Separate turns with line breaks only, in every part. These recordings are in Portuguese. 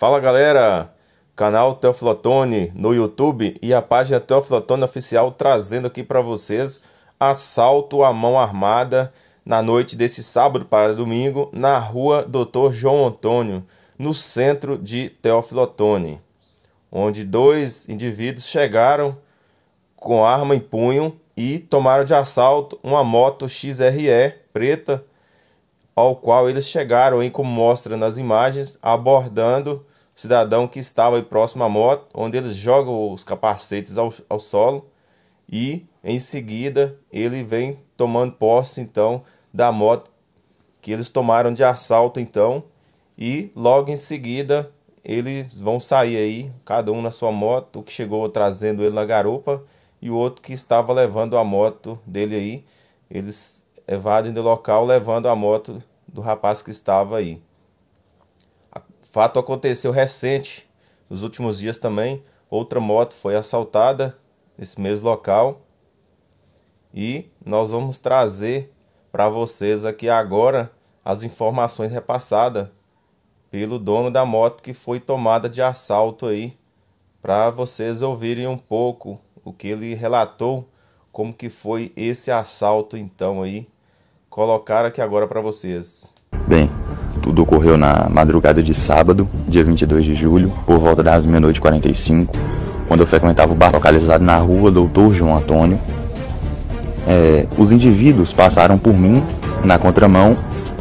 Fala galera, canal Teoflotone no YouTube e a página Teoflotone Oficial trazendo aqui para vocês assalto à mão armada na noite desse sábado para domingo na rua Doutor João Antônio, no centro de Teoflotone, onde dois indivíduos chegaram com arma em punho e tomaram de assalto uma moto XRE preta, ao qual eles chegaram, hein, como mostra nas imagens, abordando cidadão que estava próximo à moto, onde eles jogam os capacetes ao, ao solo e em seguida ele vem tomando posse então da moto que eles tomaram de assalto então e logo em seguida eles vão sair aí cada um na sua moto, o que chegou trazendo ele na garupa e o outro que estava levando a moto dele aí, eles evadem do local levando a moto do rapaz que estava aí. Fato aconteceu recente, nos últimos dias também. Outra moto foi assaltada nesse mesmo local. E nós vamos trazer para vocês aqui agora as informações repassadas pelo dono da moto que foi tomada de assalto aí, para vocês ouvirem um pouco o que ele relatou, como que foi esse assalto então aí. Colocar aqui agora para vocês.
Bem, tudo ocorreu na madrugada de sábado, dia 22 de julho, por volta das meia-noite 45, quando eu frequentava o bar localizado na rua Doutor João Antônio. É, os indivíduos passaram por mim na contramão.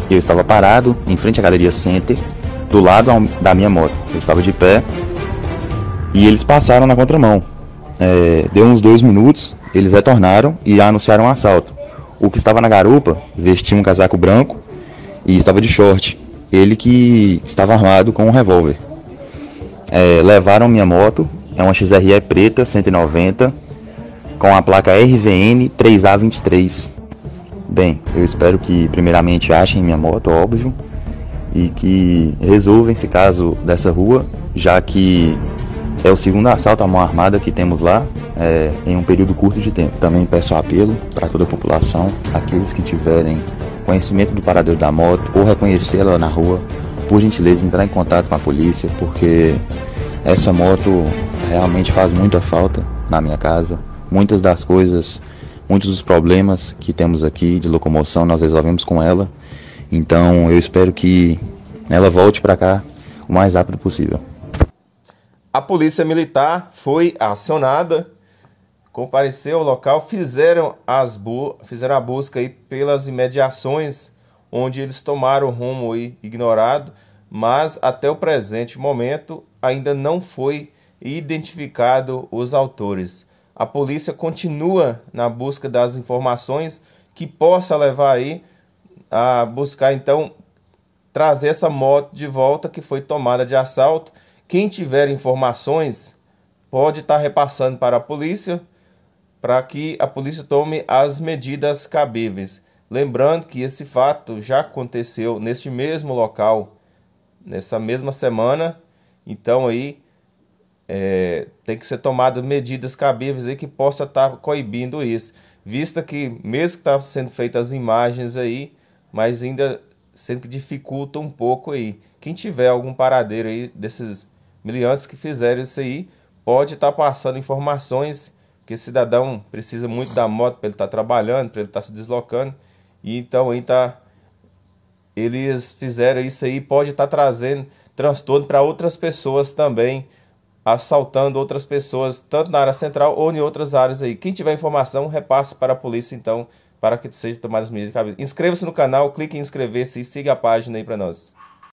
Eu estava parado em frente à galeria Center, do lado da minha moto. Eu estava de pé e eles passaram na contramão. É, deu uns dois minutos, eles retornaram e anunciaram um assalto. O que estava na garupa vestia um casaco branco e estava de short. Ele que estava armado com um revólver. É, levaram minha moto, é uma XRE preta 190 com a placa RVN 3A23. Bem, eu espero que primeiramente achem minha moto, óbvio, e que resolvam esse caso dessa rua, já que é o segundo assalto à mão armada que temos lá é, em um período curto de tempo. Também peço apelo para toda a população, aqueles que tiverem conhecimento do paradeiro da moto ou reconhecê-la na rua, por gentileza entrar em contato com a polícia, porque essa moto realmente faz muita falta na minha casa. Muitas das coisas, muitos dos problemas que temos aqui de locomoção nós resolvemos com ela. Então eu espero que ela volte para cá o mais rápido possível.
A polícia militar foi acionada compareceu ao local, fizeram, as bu fizeram a busca aí pelas imediações, onde eles tomaram rumo aí ignorado, mas até o presente momento ainda não foi identificado os autores. A polícia continua na busca das informações que possa levar aí a buscar então trazer essa moto de volta que foi tomada de assalto. Quem tiver informações pode estar tá repassando para a polícia para que a polícia tome as medidas cabíveis. Lembrando que esse fato já aconteceu neste mesmo local, nessa mesma semana. Então aí é, tem que ser tomadas medidas cabíveis aí que possa estar tá coibindo isso. Vista que mesmo que está sendo feitas as imagens aí, mas ainda sendo que dificulta um pouco aí. Quem tiver algum paradeiro aí desses miliantes que fizeram isso aí, pode estar tá passando informações porque esse cidadão precisa muito da moto para ele estar tá trabalhando, para ele estar tá se deslocando. E então aí tá eles fizeram isso aí, pode estar tá trazendo transtorno para outras pessoas também, assaltando outras pessoas, tanto na área central ou em outras áreas aí. Quem tiver informação, repasse para a polícia então, para que seja tomadas medidas cabeça. Inscreva-se no canal, clique em inscrever-se e siga a página aí para nós.